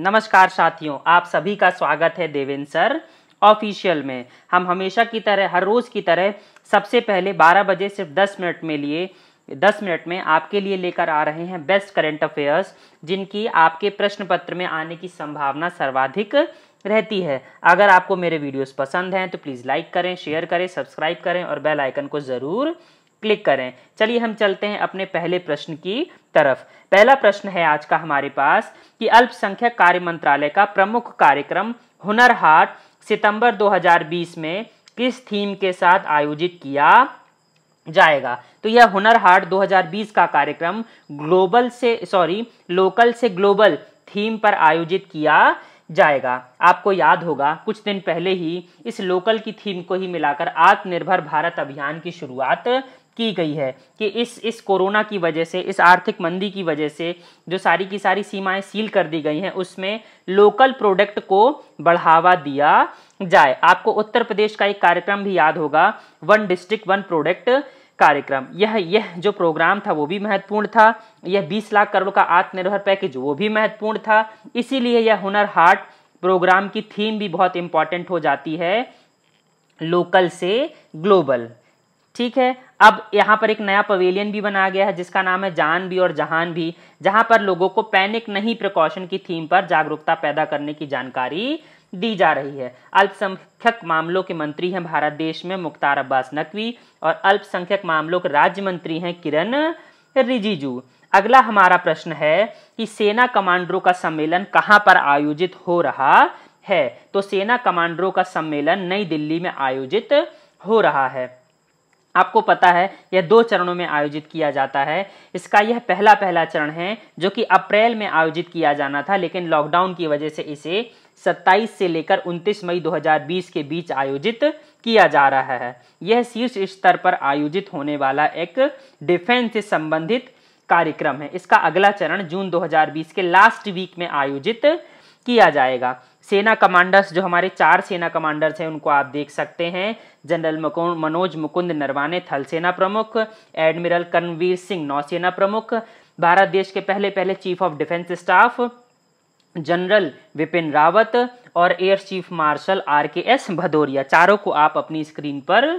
नमस्कार साथियों आप सभी का स्वागत है देवेंद्र सर ऑफिशियल में हम हमेशा की तरह हर रोज़ की तरह सबसे पहले 12 बजे सिर्फ 10 मिनट में लिए 10 मिनट में आपके लिए लेकर आ रहे हैं बेस्ट करेंट अफेयर्स जिनकी आपके प्रश्न पत्र में आने की संभावना सर्वाधिक रहती है अगर आपको मेरे वीडियोस पसंद हैं तो प्लीज़ लाइक करें शेयर करें सब्सक्राइब करें और बेल आइकन को ज़रूर क्लिक करें चलिए हम चलते हैं अपने पहले प्रश्न की तरफ पहला प्रश्न है आज का हमारे पास कि अल्पसंख्यक कार्य मंत्रालय का प्रमुख कार्यक्रम हुनर हाट सितंबर 2020 में किस थीम के साथ आयोजित किया जाएगा तो यह हुनर हाट 2020 का कार्यक्रम ग्लोबल से सॉरी लोकल से ग्लोबल थीम पर आयोजित किया जाएगा आपको याद होगा कुछ दिन पहले ही इस लोकल की थीम को ही मिलाकर आत्मनिर्भर भारत अभियान की शुरुआत की गई है कि इस इस कोरोना की वजह से इस आर्थिक मंदी की वजह से जो सारी की सारी सीमाएं सील कर दी गई हैं उसमें लोकल प्रोडक्ट को बढ़ावा दिया जाए आपको उत्तर प्रदेश का एक कार्यक्रम भी याद होगा वन डिस्ट्रिक्ट वन प्रोडक्ट कार्यक्रम यह यह जो प्रोग्राम था वो भी महत्वपूर्ण था यह 20 लाख करोड़ का आत्मनिर्भर पैकेज वो भी महत्वपूर्ण था इसीलिए यह हुनर हाट प्रोग्राम की थीम भी बहुत इंपॉर्टेंट हो जाती है लोकल से ग्लोबल ठीक है अब यहाँ पर एक नया पवेलियन भी बनाया गया है जिसका नाम है जान भी और जहान भी जहाँ पर लोगों को पैनिक नहीं प्रिकॉशन की थीम पर जागरूकता पैदा करने की जानकारी दी जा रही है अल्पसंख्यक मामलों के मंत्री हैं भारत देश में मुख्तार अब्बास नकवी और अल्पसंख्यक मामलों के राज्य मंत्री हैं किरण रिजिजू अगला हमारा प्रश्न है कि सेना कमांडरों का सम्मेलन कहाँ पर आयोजित हो रहा है तो सेना कमांडरों का सम्मेलन नई दिल्ली में आयोजित हो रहा है आपको पता है यह दो चरणों में आयोजित किया जाता है इसका यह पहला पहला चरण है जो कि अप्रैल में आयोजित किया जाना था लेकिन लॉकडाउन की वजह से इसे 27 से लेकर 29 मई 2020 के बीच आयोजित किया जा रहा है यह शीर्ष स्तर पर आयोजित होने वाला एक डिफेंस से संबंधित कार्यक्रम है इसका अगला चरण जून 2020 के लास्ट वीक में आयोजित किया जाएगा सेना कमांडर्स जो हमारे चार सेना कमांडर्स हैं उनको आप देख सकते हैं जनरल मनोज मुकुंद नरवाने थल सेना प्रमुख एडमिरल करणवीर सिंह नौसेना प्रमुख भारत देश के पहले पहले chief of defence staff general Vipin Rawat और air chief marshal R K S Bhadauria चारों को आप अपनी स्क्रीन पर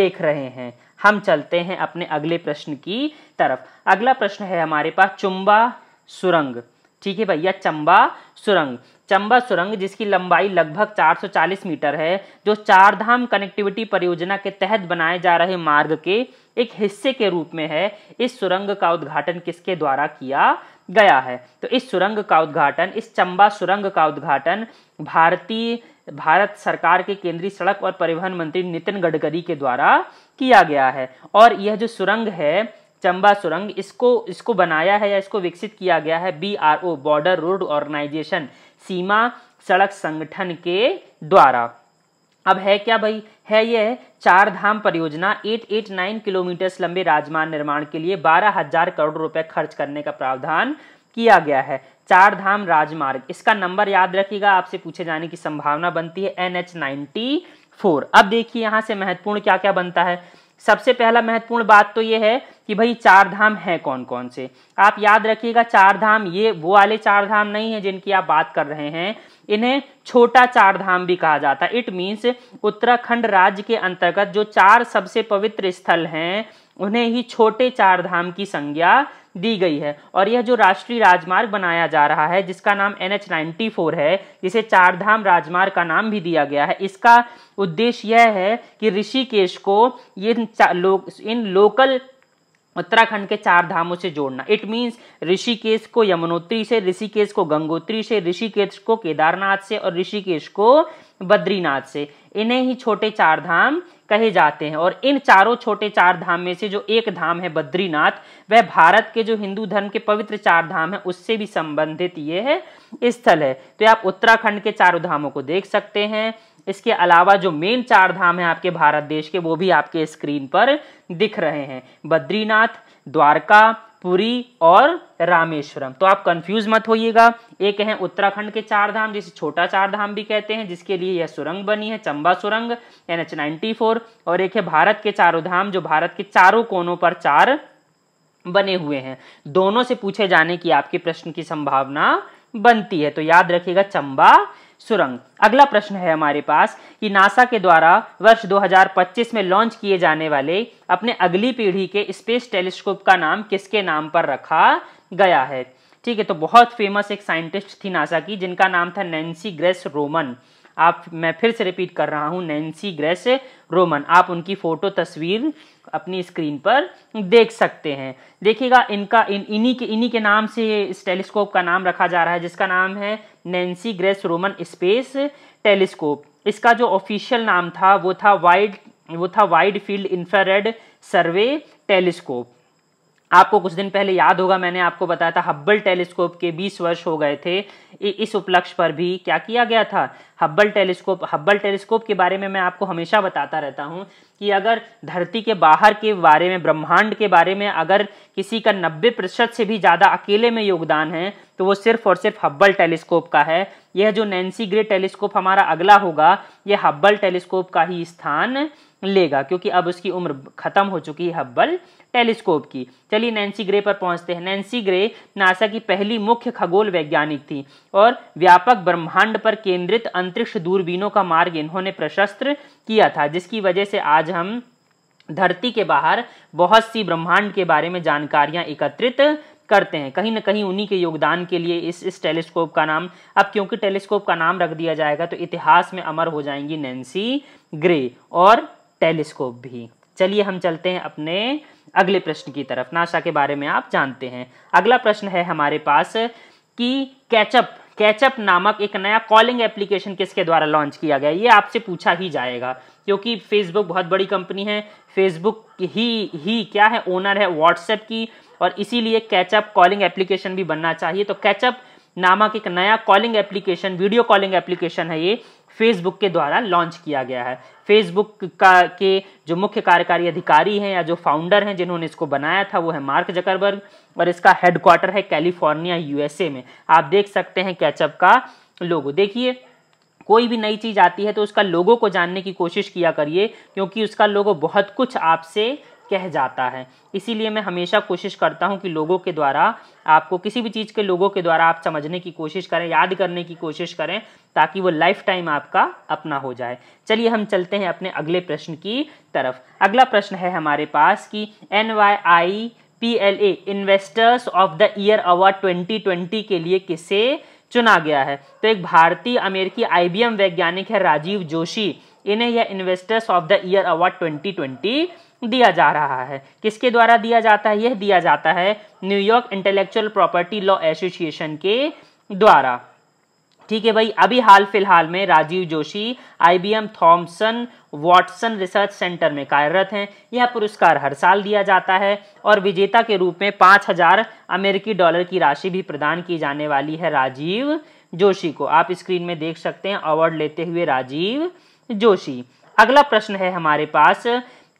देख रहे हैं हम चलते हैं अपने अगले प्रश्न की तरफ अगला प्रश्न है हमारे पास चुम्बा सुरंग ठीक है भैया चंबा सुरंग चंबा सुरंग जिसकी लंबाई लगभग 440 मीटर है जो चार धाम कनेक्टिविटी परियोजना के तहत बनाए जा रहे मार्ग के एक हिस्से के रूप में है इस सुरंग का उद्घाटन किसके द्वारा किया गया है तो इस सुरंग का उद्घाटन इस चंबा सुरंग का उद्घाटन भारतीय भारत सरकार के केंद्रीय सड़क और परिवहन मंत्री नितिन गडकरी के द्वारा किया गया है और यह जो सुरंग है चंबा सुरंग इसको इसको बनाया है या इसको विकसित किया गया है B R O border road organisation सीमा सड़क संगठन के द्वारा अब है क्या भाई है यह चार धाम परियोजना 889 किलोमीटर लंबे राजमार्ग निर्माण के लिए बारह हजार करोड़ रुपए खर्च करने का प्रावधान किया गया है चार धाम राजमार्ग इसका नंबर याद रखिएगा आपसे पूछे जाने की संभावना बनती है एन एच नाइन्टी फोर अब देखिए यहाँ से महत्वपूर्ण क्या क्या बनता है सबसे पहला महत्वपूर्ण बात तो यह है कि भाई चार धाम हैं कौन कौन से आप याद रखिएगा चार धाम ये वो वाले चार धाम नहीं है जिनकी आप बात कर रहे हैं इन्हें छोटा चार धाम भी कहा जाता है इट मीन्स उत्तराखंड राज्य के अंतर्गत जो चार सबसे पवित्र स्थल हैं उन्हें ही छोटे चार धाम की संज्ञा दी गई है और यह जो राष्ट्रीय राजमार्ग बनाया जा रहा है जिसका नाम एन एच नाइन्टी फोर है जिसे चारधाम राजमार्ग का नाम भी दिया गया है इसका उद्देश्य यह है कि ऋषिकेश को इन लो, इन लोकल उत्तराखंड के चार धामों से जोड़ना इट मीन्स ऋषिकेश को यमुनोत्री से ऋषिकेश को गंगोत्री से ऋषिकेश को केदारनाथ से और ऋषिकेश को बद्रीनाथ से इन्हें ही छोटे चार धाम कहे जाते हैं और इन चारों छोटे चार धाम में से जो एक धाम है बद्रीनाथ वह भारत के जो हिंदू धर्म के पवित्र चार धाम है उससे भी संबंधित ये है स्थल है तो आप उत्तराखंड के चारों धामों को देख सकते हैं इसके अलावा जो मेन चार धाम है आपके भारत देश के वो भी आपके स्क्रीन पर दिख रहे हैं बद्रीनाथ द्वारका पुरी और रामेश्वरम तो आप कंफ्यूज मत होइएगा एक है उत्तराखंड के चार धाम जिसे छोटा चार धाम भी कहते हैं जिसके लिए यह सुरंग बनी है चंबा सुरंग एन एच नाइन्टी फोर और एक है भारत के चारों धाम जो भारत के चारों कोनों पर चार बने हुए हैं दोनों से पूछे जाने की आपके प्रश्न की संभावना बनती है तो याद रखिएगा चंबा सुरंग अगला प्रश्न है हमारे पास कि नासा के द्वारा वर्ष 2025 में लॉन्च किए जाने वाले अपने अगली पीढ़ी के स्पेस टेलीस्कोप का नाम किसके नाम पर रखा गया है ठीक है तो बहुत फेमस एक साइंटिस्ट थी नासा की जिनका नाम था नैन्सी ग्रेस रोमन आप मैं फिर से रिपीट कर रहा हूँ नैन्सी ग्रेस रोमन आप उनकी फ़ोटो तस्वीर अपनी स्क्रीन पर देख सकते हैं देखिएगा इनका इन इन्हीं के इन्हीं के नाम से इस टेलीस्कोप का नाम रखा जा रहा है जिसका नाम है Nancy Grace Roman space telescope इसका जो ऑफिशियल नाम था वो था वाइड वो था wide field infrared survey telescope आपको कुछ दिन पहले याद होगा मैंने आपको बताया था हब्बल टेलीस्कोप के 20 वर्ष हो गए थे इस उपलक्ष्य पर भी क्या किया गया था हब्बल टेलीस्कोप हब्बल टेलीस्कोप के बारे में मैं आपको हमेशा बताता रहता हूँ कि अगर धरती के बाहर के बारे में ब्रह्मांड के बारे में अगर किसी का नब्बे प्रतिशत से भी ज़्यादा अकेले में योगदान है तो वो सिर्फ और सिर्फ हब्बल टेलीस्कोप का है यह जो नैन्सी ग्रे टेलीस्कोप हमारा अगला होगा यह हब्बल टेलीस्कोप का ही स्थान लेगा क्योंकि अब उसकी उम्र खत्म हो चुकी है हब्बल टेलीस्कोप की चलिए नैन्सी ग्रे पर पहुंचते हैं नैन्सी ग्रे नासा की पहली मुख्य खगोल वैज्ञानिक थी और व्यापक ब्रह्मांड पर केंद्रित अंतरिक्ष दूरबीनों का मार्ग इन्होंने प्रशस्त्र किया था जिसकी वजह से आज हम धरती के बाहर बहुत सी ब्रह्मांड के बारे में जानकारियां एकत्रित करते हैं कहीं ना कहीं उन्हीं के योगदान के लिए इस इस टेलीस्कोप का नाम अब क्योंकि टेलीस्कोप का नाम रख दिया जाएगा तो इतिहास में अमर हो जाएंगी नैन्सी ग्रे और टेलीस्कोप भी चलिए हम चलते हैं अपने अगले प्रश्न की तरफ नासा के बारे में आप जानते हैं अगला प्रश्न है हमारे पास कि कैचअप कैचअप नामक एक नया कॉलिंग एप्लीकेशन किसके द्वारा लॉन्च किया गया ये आपसे पूछा ही जाएगा क्योंकि फेसबुक बहुत बड़ी कंपनी है फेसबुक ही ही क्या है ओनर है व्हाट्सएप की और इसीलिए कैचअप कॉलिंग एप्लीकेशन भी बनना चाहिए तो कैचअप नामक एक नया calling application video calling application है ये फेसबुक के द्वारा लॉन्च किया गया है फेसबुक का के जो मुख्य कार्यकारी अधिकारी हैं या जो फाउंडर हैं जिन्होंने इसको बनाया था वो है मार्क जकरबर्ग और इसका हेडक्वार्टर है कैलिफोर्निया यूएसए में आप देख सकते हैं कैचअप का लोगो देखिए कोई भी नई चीज़ आती है तो उसका लोगों को जानने की कोशिश किया करिए क्योंकि उसका लोगो बहुत कुछ आपसे कह जाता है इसीलिए मैं हमेशा कोशिश करता हूँ कि लोगों के द्वारा आपको किसी भी चीज़ के लोगों के द्वारा आप समझने की कोशिश करें याद करने की कोशिश करें ताकि वो लाइफ टाइम आपका अपना हो जाए चलिए हम चलते हैं अपने अगले प्रश्न की तरफ अगला प्रश्न है हमारे पास कि N Y I P L A investors of the year award 2020 के लिए किसे चुना गया है तो एक भारतीय अमेरिकी आईबीएम वैज्ञानिक है राजीव जोशी इन्हें यह investors of the year award 2020 दिया जा रहा है किसके द्वारा दिया जाता है यह दिया जाता है New York intellectual property law association के द्वारा ठीक है भाई अभी हाल फिलहाल में Rajiv Joshi IBM Thomson Watson research centre में कार्यरत हैं यह पुरस्कार हर साल दिया जाता है और विजेता के रूप में पाँच हजार अमेरिकी डॉलर की राशि भी प्रदान की जाने वाली है राजीव जोशी को आप स्क्रीन में देख सकते हैं अवार्ड लेते हुए राजीव जोशी अगला प्रश्न है हमारे पास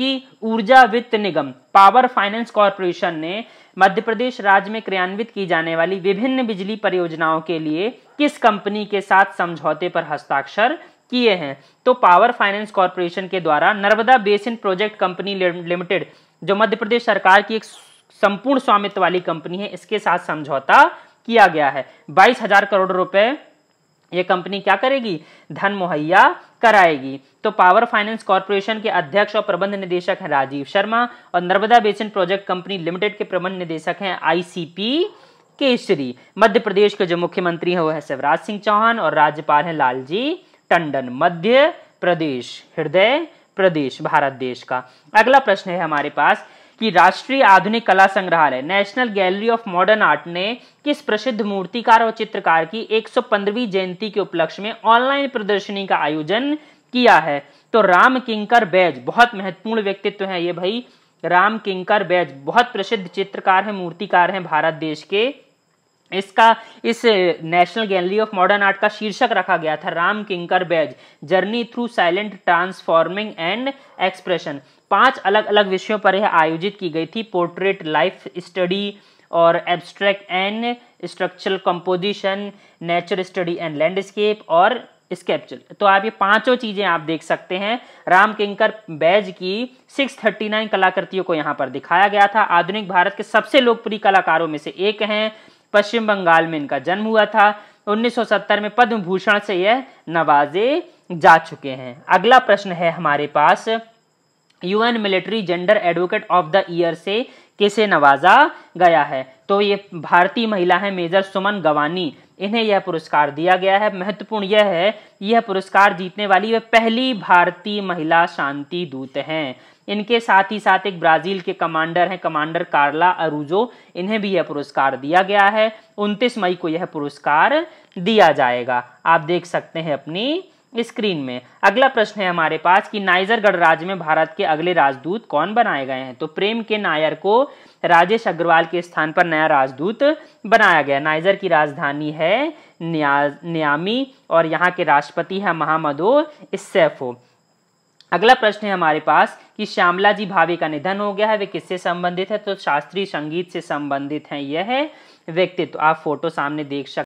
कि ऊर्जा वित्त निगम पावर फाइनेंस कॉरपोरेशन ने मध्य प्रदेश राज्य में क्रियान्वित की जाने वाली विभिन्न बिजली परियोजनाओं के लिए किस कंपनी के साथ समझौते पर हस्ताक्षर किए हैं तो पावर फाइनेंस कॉरपोरेशन के द्वारा Narmada basin project company limited जो मध्य प्रदेश सरकार की एक संपूर्ण स्वामित्व वाली कंपनी है इसके साथ समझौता किया गया है बाईस हजार करोड़ रुपए ये कंपनी क्या करेगी धन मुहैया कराएगी तो पावर फाइनेंस कॉरपोरेशन के अध्यक्ष और प्रबंध निदेशक हैं राजीव शर्मा और Narmada basin project company limited के प्रबंध निदेशक हैं आईसीपी केसरी मध्य प्रदेश के जो मुख्यमंत्री हैं वो है शिवराज सिंह चौहान और राज्यपाल हैं लालजी टंडन मध्य प्रदेश हृदय प्रदेश भारत देश का अगला प्रश्न है हमारे पास कि राष्ट्रीय आधुनिक कला संग्रहालय national gallery of modern art ने किस प्रसिद्ध मूर्तिकार और चित्रकार की 115वीं जयंती के उपलक्ष्य में ऑनलाइन प्रदर्शनी का आयोजन किया है तो राम किंकर बैज बहुत महत्वपूर्ण व्यक्तित्व है ये भाई राम किंकर बैज बहुत प्रसिद्ध चित्रकार हैं मूर्तिकार हैं भारत देश के इसका इस national gallery of modern art का शीर्षक रखा गया था Ram Kinkar Baij journey through silent transforming and expression पांच अलग अलग विषयों पर यह आयोजित की गई थी पोर्ट्रेट लाइफ स्टडी और abstract and structural composition nature study and landscape और स्केपचल तो आप ये पांचों चीजें आप देख सकते हैं राम किंकर बैज की 639 कलाकृतियों को यहाँ पर दिखाया गया था आधुनिक भारत के सबसे लोकप्रिय कलाकारों में से एक हैं पश्चिम बंगाल में इनका जन्म हुआ था 1970 में पद्म भूषण से यह नवाजे जा चुके हैं अगला प्रश्न है हमारे पास UN military gender advocate of the year से किसे नवाजा गया है तो ये भारतीय महिला है मेजर सुमन गवानी इन्हें यह पुरस्कार दिया गया है महत्वपूर्ण यह है यह पुरस्कार जीतने वाली वे पहली भारतीय महिला शांति दूत हैं इनके साथ ही साथ एक ब्राजील के कमांडर हैं कमांडर कार्ला अरुजो इन्हें भी यह पुरस्कार दिया गया है 29 मई को यह पुरस्कार दिया जाएगा आप देख सकते हैं अपनी स्क्रीन में अगला प्रश्न है हमारे पास कि नाइजर गणराज्य में भारत के अगले राजदूत कौन बनाए गए हैं तो प्रेम के नायर को राजेश अग्रवाल के स्थान पर नया राजदूत बनाया गया नाइजर की राजधानी है न्या, न्यामी और यहाँ के राष्ट्रपति है महामदो इसफो अगला प्रश्न है हमारे पास कि श्यामला जी भावे का निधन हो गया है वे किससे संबंधित है तो शास्त्रीय संगीत से संबंधित है यह है व्यक्तित्व आप फोटो सामने देख सकते